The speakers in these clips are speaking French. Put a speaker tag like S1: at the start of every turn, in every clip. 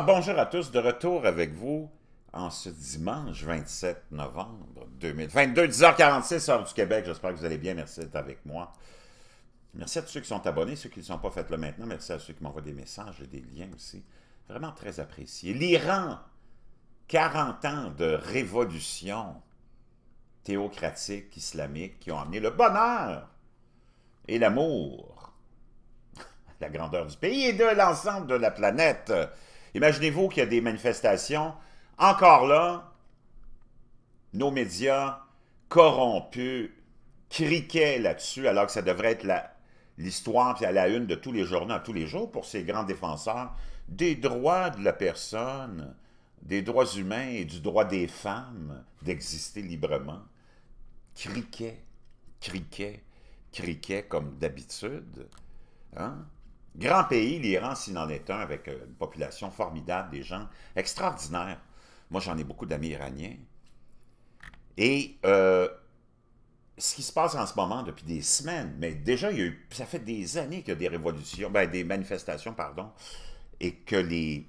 S1: Ah, bonjour à tous, de retour avec vous en ce dimanche 27 novembre 2022, 10h46, heure du Québec. J'espère que vous allez bien. Merci d'être avec moi. Merci à tous ceux qui sont abonnés, ceux qui ne sont pas faits là maintenant. Merci à ceux qui m'envoient des messages et des liens aussi. Vraiment très apprécié. L'Iran, 40 ans de révolution théocratique, islamique, qui ont amené le bonheur et l'amour, la grandeur du pays et de l'ensemble de la planète. Imaginez-vous qu'il y a des manifestations. Encore là, nos médias corrompus criquaient là-dessus, alors que ça devrait être l'histoire, puis à la une de tous les journaux, tous les jours, pour ces grands défenseurs des droits de la personne, des droits humains et du droit des femmes d'exister librement. Criquet, criquet, criquaient comme d'habitude. Hein? Grand pays, l'Iran, s'il en est un, avec euh, une population formidable, des gens extraordinaires. Moi, j'en ai beaucoup d'amis iraniens. Et euh, ce qui se passe en ce moment depuis des semaines, mais déjà, il y a ça fait des années qu'il y a des révolutions, ben, des manifestations, pardon, et que les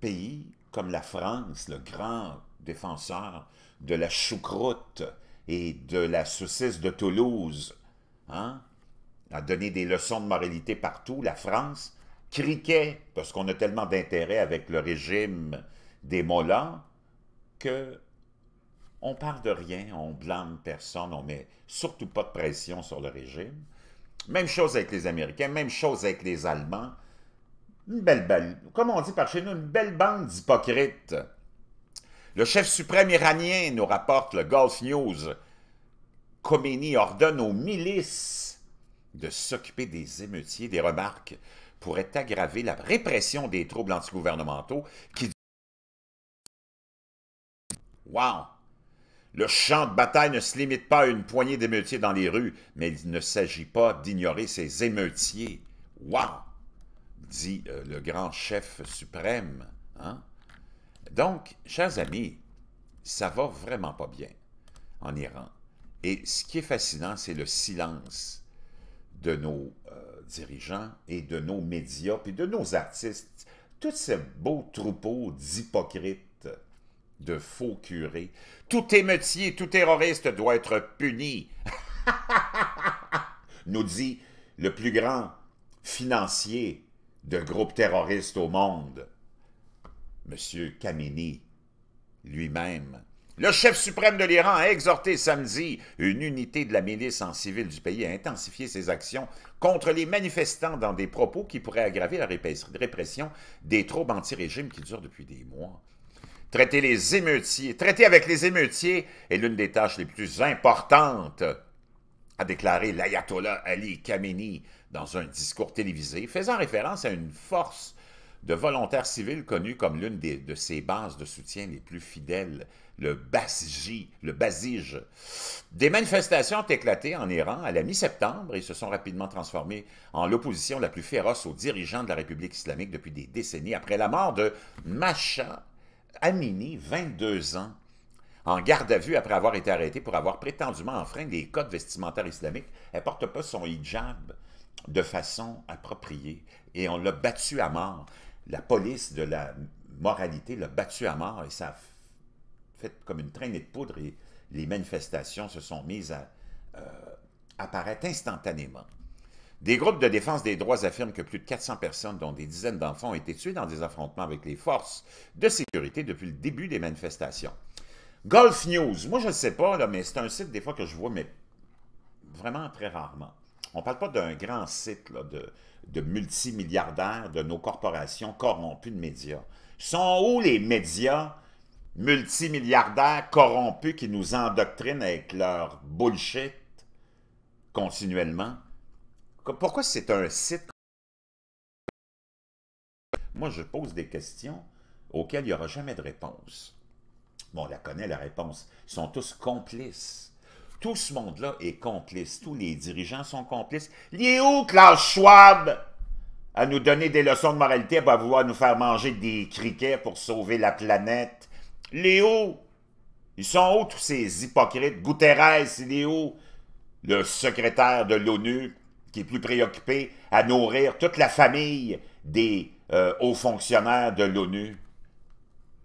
S1: pays comme la France, le grand défenseur de la choucroute et de la saucisse de Toulouse, hein, à donner des leçons de moralité partout. La France criquait, parce qu'on a tellement d'intérêt avec le régime des Mollans, que on parle de rien, on blâme personne, on met surtout pas de pression sur le régime. Même chose avec les Américains, même chose avec les Allemands. Une belle, belle comme on dit par chez nous, une belle bande d'hypocrites. Le chef suprême iranien, nous rapporte le Gulf News, Khomeini ordonne aux milices de s'occuper des émeutiers des remarques pourrait aggraver la répression des troubles antigouvernementaux qui... Wow! Le champ de bataille ne se limite pas à une poignée d'émeutiers dans les rues, mais il ne s'agit pas d'ignorer ces émeutiers. Wow! dit euh, le grand chef suprême. Hein? Donc, chers amis, ça va vraiment pas bien en Iran. Et ce qui est fascinant, c'est le silence de nos euh, dirigeants et de nos médias, puis de nos artistes, tous ces beaux troupeaux d'hypocrites, de faux curés. Tout émeutier, tout terroriste doit être puni, nous dit le plus grand financier de groupe terroriste au monde, M. Camini, lui-même le chef suprême de l'Iran a exhorté samedi une unité de la milice en civil du pays à intensifier ses actions contre les manifestants dans des propos qui pourraient aggraver la répression des troubles anti-régime qui durent depuis des mois. Traiter les émeutiers, traiter avec les émeutiers est l'une des tâches les plus importantes, a déclaré l'ayatollah Ali Khamenei dans un discours télévisé faisant référence à une force de volontaires civils connus comme l'une de ses bases de soutien les plus fidèles, le Basij. Le Basij. Des manifestations ont éclaté en Iran à la mi-septembre et se sont rapidement transformées en l'opposition la plus féroce aux dirigeants de la République islamique depuis des décennies, après la mort de Macha Amini, 22 ans, en garde à vue après avoir été arrêté pour avoir prétendument enfreint des codes vestimentaires islamiques. Elle porte pas son hijab de façon appropriée et on l'a battue à mort la police de la moralité l'a battu à mort et ça a fait comme une traînée de poudre et les manifestations se sont mises à euh, apparaître instantanément. Des groupes de défense des droits affirment que plus de 400 personnes, dont des dizaines d'enfants, ont été tuées dans des affrontements avec les forces de sécurité depuis le début des manifestations. Golf News, moi je ne sais pas, là, mais c'est un site des fois que je vois, mais vraiment très rarement. On ne parle pas d'un grand site de, multimilliardaires de nos corporations corrompues de médias. Sont où les médias multimilliardaires corrompus qui nous endoctrinent avec leur bullshit continuellement? Pourquoi c'est un site... Moi, je pose des questions auxquelles il n'y aura jamais de réponse. Bon, on la connaît, la réponse. Ils sont tous complices tout ce monde-là est complice. Tous les dirigeants sont complices. Léo où, Klaus Schwab, à nous donner des leçons de moralité, à vouloir nous faire manger des criquets pour sauver la planète? Léo, Ils sont où, tous ces hypocrites? Guterres, il est Le secrétaire de l'ONU, qui est plus préoccupé à nourrir toute la famille des euh, hauts fonctionnaires de l'ONU.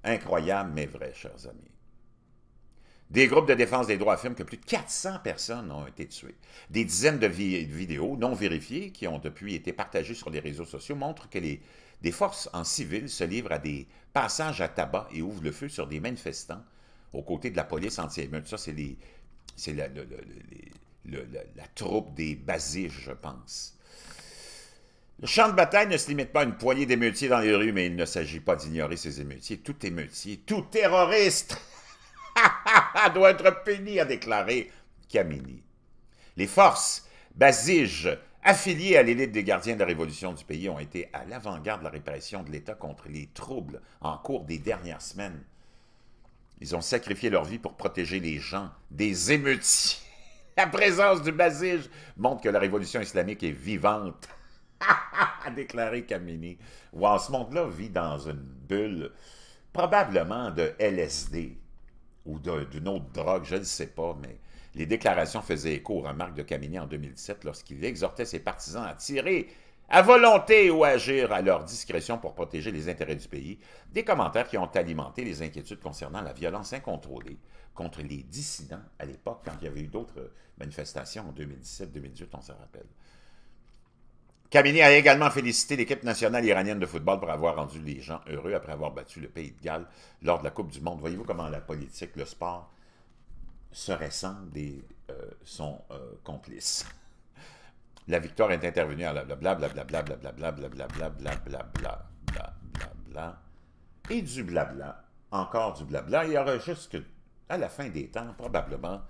S1: Incroyable, mais vrai, chers amis. Des groupes de défense des droits affirment que plus de 400 personnes ont été tuées. Des dizaines de vidéos non vérifiées qui ont depuis été partagées sur les réseaux sociaux montrent que les, des forces en civil se livrent à des passages à tabac et ouvrent le feu sur des manifestants aux côtés de la police anti-émeute. Ça, c'est la, troupe des basiques, je pense. Le champ de bataille ne se limite pas à une poignée d'émeutiers dans les rues, mais il ne s'agit pas d'ignorer ces émeutiers. Tout émeutier, tout terroriste doit être puni, a déclaré Kamini. Les forces basiges affiliées à l'élite des gardiens de la révolution du pays ont été à l'avant-garde de la répression de l'État contre les troubles en cours des dernières semaines. Ils ont sacrifié leur vie pour protéger les gens des émeutiers. La présence du Basige montre que la révolution islamique est vivante, a déclaré Kamini. en ce monde-là vit dans une bulle, probablement de LSD ou d'une autre drogue, je ne sais pas, mais les déclarations faisaient écho aux remarques de Camini en 2017 lorsqu'il exhortait ses partisans à tirer à volonté ou à agir à leur discrétion pour protéger les intérêts du pays, des commentaires qui ont alimenté les inquiétudes concernant la violence incontrôlée contre les dissidents à l'époque, quand il y avait eu d'autres manifestations en 2017-2018, on se rappelle. Kamini a également félicité l'équipe nationale iranienne de football pour avoir rendu les gens heureux après avoir battu le pays de Galles lors de la Coupe du Monde. Voyez-vous comment la politique, le sport se ressemblent des, sont complices. La victoire est intervenue à la blablabla, blablabla, blablabla, blablabla, blablabla, blablabla, et du blabla, encore du blabla. Il y aura jusque à la fin des temps, probablement,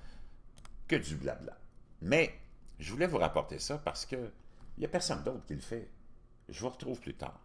S1: que du blabla. Mais je voulais vous rapporter ça parce que il n'y a personne d'autre qui le fait. Je vous retrouve plus tard.